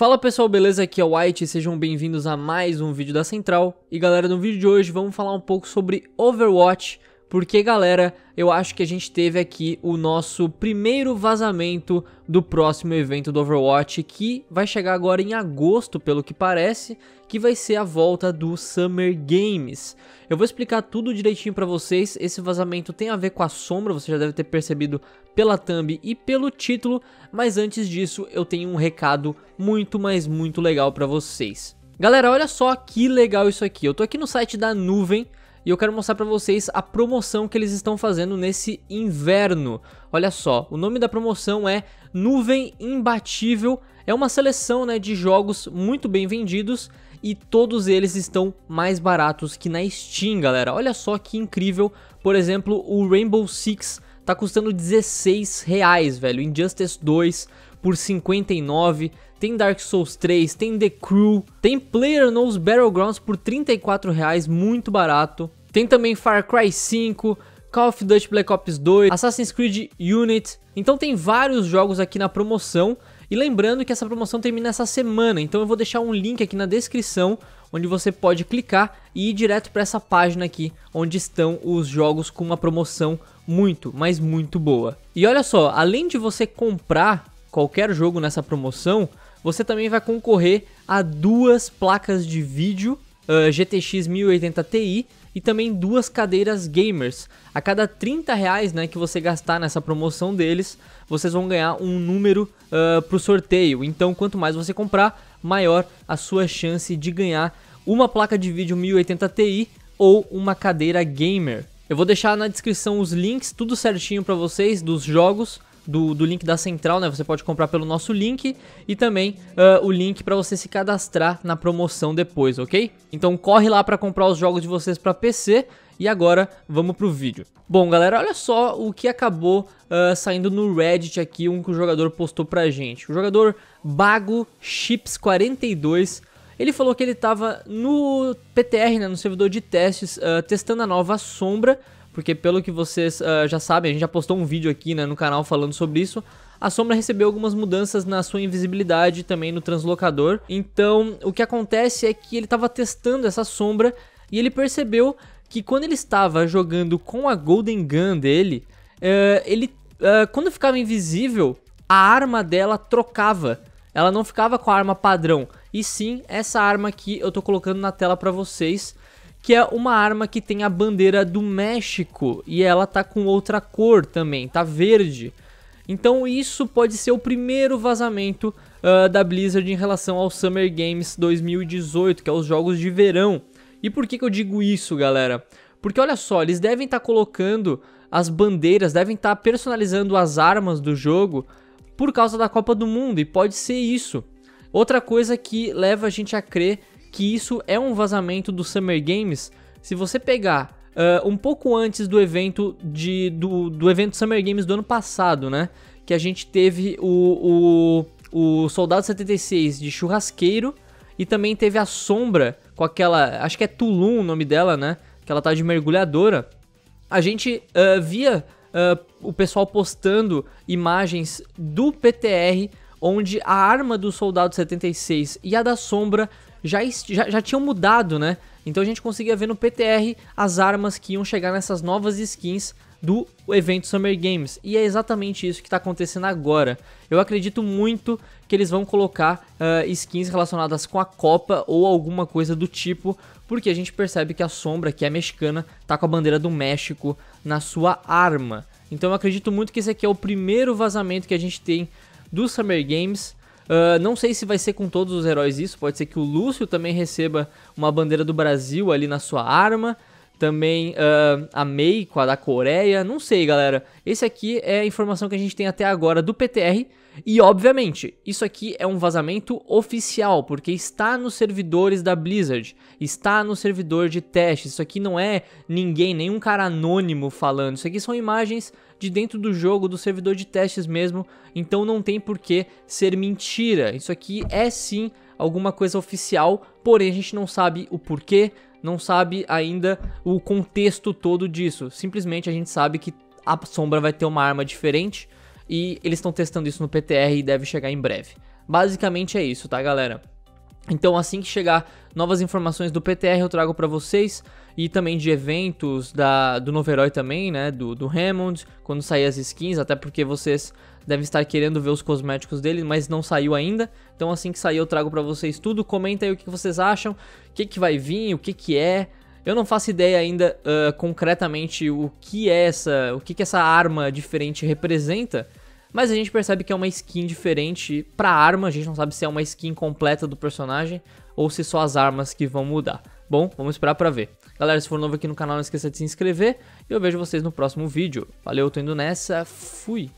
Fala pessoal, beleza? Aqui é o White, sejam bem-vindos a mais um vídeo da Central. E galera, no vídeo de hoje vamos falar um pouco sobre Overwatch, porque, galera, eu acho que a gente teve aqui o nosso primeiro vazamento do próximo evento do Overwatch, que vai chegar agora em agosto, pelo que parece, que vai ser a volta do Summer Games. Eu vou explicar tudo direitinho para vocês, esse vazamento tem a ver com a sombra, você já deve ter percebido pela thumb e pelo título, mas antes disso eu tenho um recado muito, mas muito legal para vocês. Galera, olha só que legal isso aqui, eu tô aqui no site da Nuvem, e eu quero mostrar para vocês a promoção que eles estão fazendo nesse inverno. Olha só, o nome da promoção é Nuvem Imbatível. É uma seleção né, de jogos muito bem vendidos e todos eles estão mais baratos que na Steam, galera. Olha só que incrível. Por exemplo, o Rainbow Six tá custando 16 reais, velho. Injustice 2 por 59, tem Dark Souls 3, tem The Crew, tem Player Knows Battlegrounds por 34 reais, muito barato. Tem também Far Cry 5, Call of Duty Black Ops 2, Assassin's Creed Unity. Então tem vários jogos aqui na promoção. E lembrando que essa promoção termina essa semana, então eu vou deixar um link aqui na descrição onde você pode clicar e ir direto para essa página aqui onde estão os jogos com uma promoção muito, mas muito boa. E olha só, além de você comprar qualquer jogo nessa promoção, você também vai concorrer a duas placas de vídeo uh, GTX 1080 Ti e também duas cadeiras gamers. A cada 30 reais né, que você gastar nessa promoção deles, vocês vão ganhar um número uh, eh, para o sorteio. Então, quanto mais você comprar, maior a sua chance de ganhar uma placa de vídeo 1080 Ti ou uma cadeira gamer. Eu vou deixar na descrição os links, tudo certinho para vocês, dos jogos, do, do link da central, né? Você pode comprar pelo nosso link e também uh, o link para você se cadastrar na promoção depois, ok? Então corre lá para comprar os jogos de vocês para PC. E agora vamos pro vídeo. Bom, galera, olha só o que acabou uh, saindo no Reddit aqui, um que o jogador postou pra gente. O jogador Bago Chips42 ele falou que ele estava no PTR, né, no servidor de testes, uh, testando a nova sombra porque pelo que vocês uh, já sabem, a gente já postou um vídeo aqui né, no canal falando sobre isso. A sombra recebeu algumas mudanças na sua invisibilidade também no translocador. Então, o que acontece é que ele estava testando essa sombra e ele percebeu que quando ele estava jogando com a Golden Gun dele, uh, ele uh, quando ficava invisível, a arma dela trocava. Ela não ficava com a arma padrão, e sim essa arma que eu tô colocando na tela para vocês que é uma arma que tem a bandeira do México e ela tá com outra cor também, tá verde. Então isso pode ser o primeiro vazamento uh, da Blizzard em relação ao Summer Games 2018, que é os jogos de verão. E por que, que eu digo isso, galera? Porque olha só, eles devem estar tá colocando as bandeiras, devem estar tá personalizando as armas do jogo por causa da Copa do Mundo, e pode ser isso. Outra coisa que leva a gente a crer que isso é um vazamento do Summer Games. Se você pegar uh, um pouco antes do evento de, do, do evento Summer Games do ano passado, né? Que a gente teve o, o, o Soldado 76 de churrasqueiro e também teve a Sombra com aquela. Acho que é Tulum o nome dela, né? Que ela tá de mergulhadora. A gente uh, via uh, o pessoal postando imagens do PTR onde a arma do Soldado 76 e a da Sombra já, já, já tinham mudado, né? Então a gente conseguia ver no PTR as armas que iam chegar nessas novas skins do evento Summer Games. E é exatamente isso que está acontecendo agora. Eu acredito muito que eles vão colocar uh, skins relacionadas com a Copa ou alguma coisa do tipo, porque a gente percebe que a Sombra, que é mexicana, tá com a bandeira do México na sua arma. Então eu acredito muito que esse aqui é o primeiro vazamento que a gente tem do Summer Games ah, não sei se vai ser com todos os heróis isso, pode ser que o Lúcio também receba uma bandeira do Brasil ali na sua arma. Também uh, a MEI com a da Coreia. Não sei, galera. Esse aqui é a informação que a gente tem até agora do PTR. E, obviamente, isso aqui é um vazamento oficial, porque está nos servidores da Blizzard, está no servidor de teste. Isso aqui não é ninguém, nenhum cara anônimo falando. Isso aqui são imagens de dentro do jogo, do servidor de testes mesmo. Então não tem por que ser mentira. Isso aqui é sim alguma coisa oficial, porém a gente não sabe o porquê, não sabe ainda o contexto todo disso. Simplesmente a gente sabe que a Sombra vai ter uma arma diferente e eles estão testando isso no PTR e deve chegar em breve. Basicamente é isso, tá, galera? Então, assim que chegar novas informações do PTR, eu trago para vocês e também de eventos da, do novo herói também, né? Do, do Hammond, quando sair as skins, até porque vocês devem estar querendo ver os cosméticos dele, mas não saiu ainda. Então, assim que sair, eu trago para vocês tudo. Comenta aí o que vocês acham, o que, que vai vir, o que, que é. Eu não faço ideia ainda uh, concretamente o que é essa, o que, que essa arma diferente representa. Mas a gente percebe que é uma skin diferente pra arma, a gente não sabe se é uma skin completa do personagem ou se só as armas que vão mudar. Bom, vamos esperar pra ver. Galera, se for novo aqui no canal, não esqueça de se inscrever e eu vejo vocês no próximo vídeo. Valeu, tô indo nessa, fui!